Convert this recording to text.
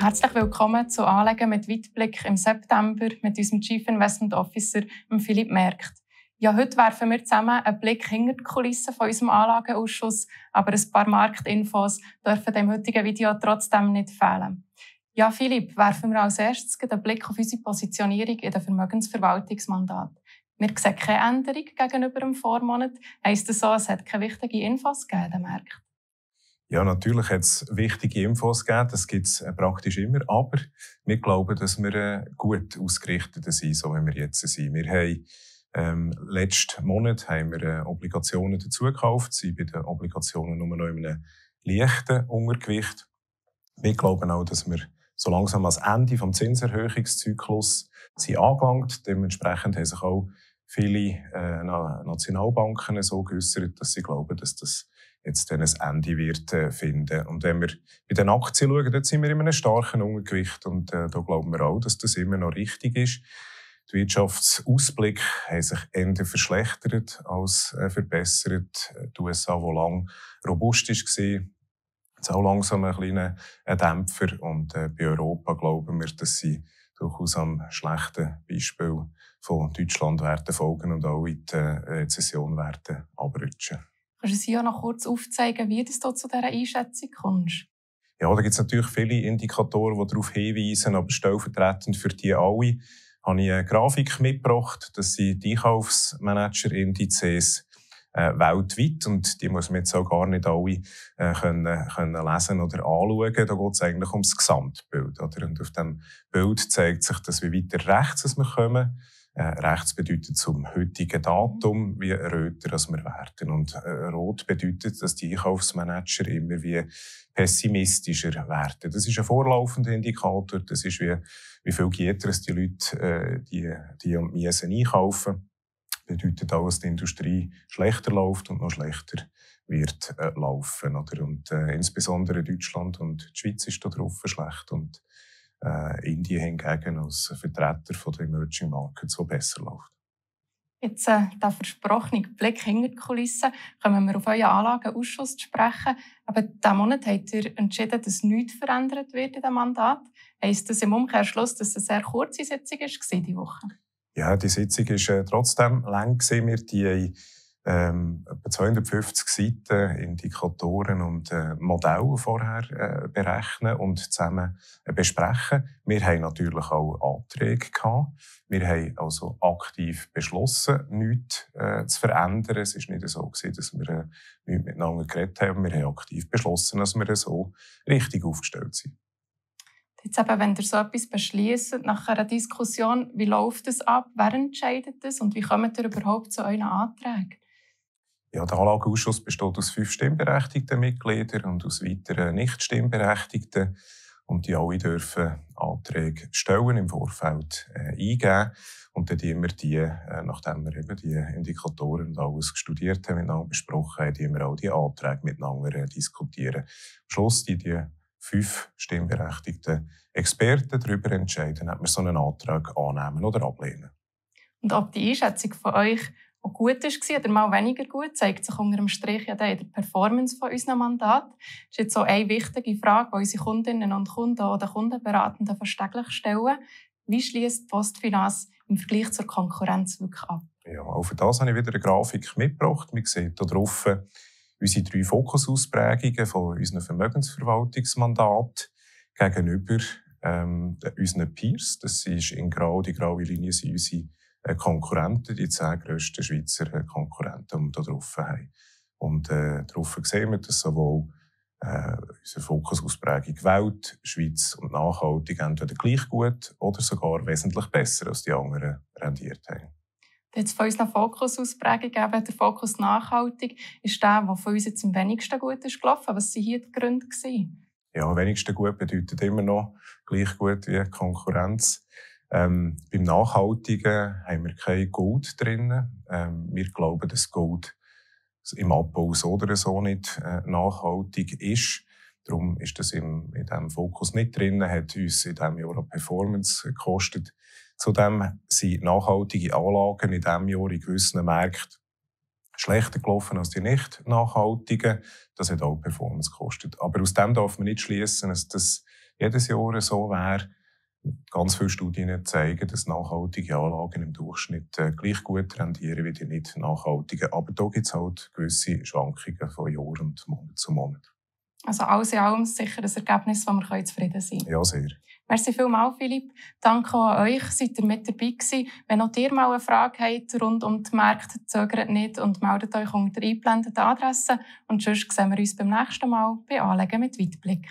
Herzlich willkommen zu Anlegen mit Weitblick im September mit unserem Chief Investment Officer Philipp Merkt. Ja, heute werfen wir zusammen einen Blick hinter die Kulissen von unserem Anlagenausschuss, aber ein paar Marktinfos dürfen dem heutigen Video trotzdem nicht fehlen. Ja, Philipp, werfen wir als erstes einen Blick auf unsere Positionierung in den Vermögensverwaltungsmandat. Wir sehen keine Änderung gegenüber dem Vormonat. Heisst das so, es hat keine wichtigen Infos gegeben, Markt? Ja, natürlich hat es wichtige Infos gegeben, das gibt es äh, praktisch immer, aber wir glauben, dass wir äh, gut ausgerichtet sind, so wie wir jetzt sind. Wir haben ähm, letzten Monat haben wir äh, Obligationen dazu gekauft, sind bei den Obligationen nur noch in einem leichten Untergewicht. Wir glauben auch, dass wir so langsam ans Ende des Zinserhöhungszyklus sind angelangt. Dementsprechend haben sich auch viele äh, Nationalbanken so geäußert, dass sie glauben, dass das jetzt dann ein Ende wird äh, finden. Und wenn wir bei den Aktien schauen, dann sind wir in einem starken Ungewicht und äh, da glauben wir auch, dass das immer noch richtig ist. Die Wirtschaftsausblick hat sich eher verschlechtert als äh, verbessert. Die USA, die lang robust war, jetzt auch langsam ein kleiner äh, Dämpfer. Und äh, bei Europa glauben wir, dass sie durchaus am schlechten Beispiel von Deutschland werden folgen und auch in die äh, Rezession werden abrutschen. Kannst du es hier noch kurz aufzeigen, wie du zu dieser Einschätzung kommst? Ja, da gibt es natürlich viele Indikatoren, die darauf hinweisen, aber stellvertretend für die alle habe ich eine Grafik mitgebracht. Das sind die Einkaufsmanager-Indizes äh, weltweit und die muss man jetzt auch gar nicht alle äh, können, können lesen oder anschauen. Da geht es eigentlich ums Gesamtbild. Oder? Und auf dem Bild zeigt sich, dass wir weiter rechts als wir kommen. Äh, rechts bedeutet zum heutigen Datum, wie röter als wir werden. Und äh, rot bedeutet, dass die Einkaufsmanager immer wie pessimistischer werden. Das ist ein vorlaufender Indikator. Das ist wie, wie viel geht es, die Leute, äh, die, die und Miesen einkaufen bedeutet auch, dass die Industrie schlechter läuft und noch schlechter wird äh, laufen. Oder? Und äh, insbesondere Deutschland und die Schweiz ist da drauf schlecht und äh, Indien hingegen als Vertreter von der Emerging Markets so besser läuft. Jetzt äh, der versprochene Blick hinter die Kulissen, kommen wir auf euren Anlagenausschuss zu sprechen. Aber diesen Monat habt ihr entschieden, dass nichts verändert wird in diesem Mandat. Heißt das im Umkehrschluss, dass es eine sehr kurze Sitzung war diese Woche? Ja, die Sitzung ist äh, trotzdem lang gewesen. Wir die ähm, etwa 250 Seiten Indikatoren und äh, Modelle vorher äh, berechnen und zusammen äh, besprechen. Wir haben natürlich auch Anträge gehabt. Wir haben also aktiv beschlossen, nichts äh, zu verändern. Es ist nicht so gewesen, dass wir äh, nichts miteinander geredet haben. Wir haben aktiv beschlossen, dass wir so richtig aufgestellt sind. Jetzt eben, wenn ihr so etwas beschließt, nach einer Diskussion, wie läuft es ab? Wer entscheidet es? Und wie kommt ihr überhaupt zu euren Anträgen? Ja, der Anlageausschuss besteht aus fünf stimmberechtigten Mitgliedern und aus weiteren nicht stimmberechtigten. Und die alle dürfen Anträge stellen, im Vorfeld äh, eingeben. Und dann haben wir die, äh, nachdem wir eben die Indikatoren und alles studiert haben, miteinander besprochen haben, die wir auch die Anträge miteinander äh, diskutieren. Am Schluss die, die fünf stimmberechtigte Experten darüber entscheiden, ob wir so einen Antrag annehmen oder ablehnen. Und ob die Einschätzung von euch auch gut war oder mal weniger gut, zeigt sich unter dem Strich ja in der Performance von unserem Mandat. Das ist jetzt so eine wichtige Frage, die unsere Kundinnen und Kunden oder Kundenberatenden verständlich stellen. Wie schließt Postfinance im Vergleich zur Konkurrenz wirklich ab? Ja, auch für das habe ich wieder eine Grafik mitgebracht. Man sieht hier drauf, unsere drei Fokusausprägungen von unserem Vermögensverwaltungsmandat gegenüber ähm, unseren Peers. Das ist in grau, die graue Linie sind unsere äh, Konkurrenten, die zehn grössten Schweizer äh, Konkurrenten, die wir hier drauf haben. Und äh, darauf sehen wir, dass sowohl äh, unsere Fokusausprägung Welt, Schweiz und Nachhaltig entweder gleich gut oder sogar wesentlich besser als die anderen rendiert haben jetzt von unseren Fokusausprägungen, eben der Fokus nachhaltig, ist der, der von uns jetzt am wenigsten gut ist gelaufen. Was waren hier die Gründe? Gewesen? Ja, wenigsten gut bedeutet immer noch gleich gut wie Konkurrenz. Ähm, beim Nachhaltigen haben wir kein Gold drin. Ähm, wir glauben, dass Gold im Abbau so oder so nicht äh, nachhaltig ist. Darum ist das im, in diesem Fokus nicht drin, hat uns in diesem Jahr Performance gekostet. Zudem sind nachhaltige Anlagen in diesem Jahr in gewissen Märkten schlechter gelaufen als die nicht nachhaltigen. Das hat auch Performance gekostet. Aber aus dem darf man nicht schließen, dass das jedes Jahr so wäre. Ganz viele Studien zeigen, dass nachhaltige Anlagen im Durchschnitt äh, gleich gut rendieren wie die nicht nachhaltigen. Aber da gibt es halt gewisse Schwankungen von Jahr und Monat zu Monat. Also alles in allem sicher ein Ergebnis, wo wir zufrieden sein können. Ja, sehr. Merci vielmals, Philipp. Danke auch an euch, seid ihr mit dabei gewesen. Wenn auch ihr mal eine Frage habt rund um die Märkte, zögert nicht und meldet euch unter der eingeblendeten Adresse. Und sonst sehen wir uns beim nächsten Mal bei Anlegen mit Weitblick.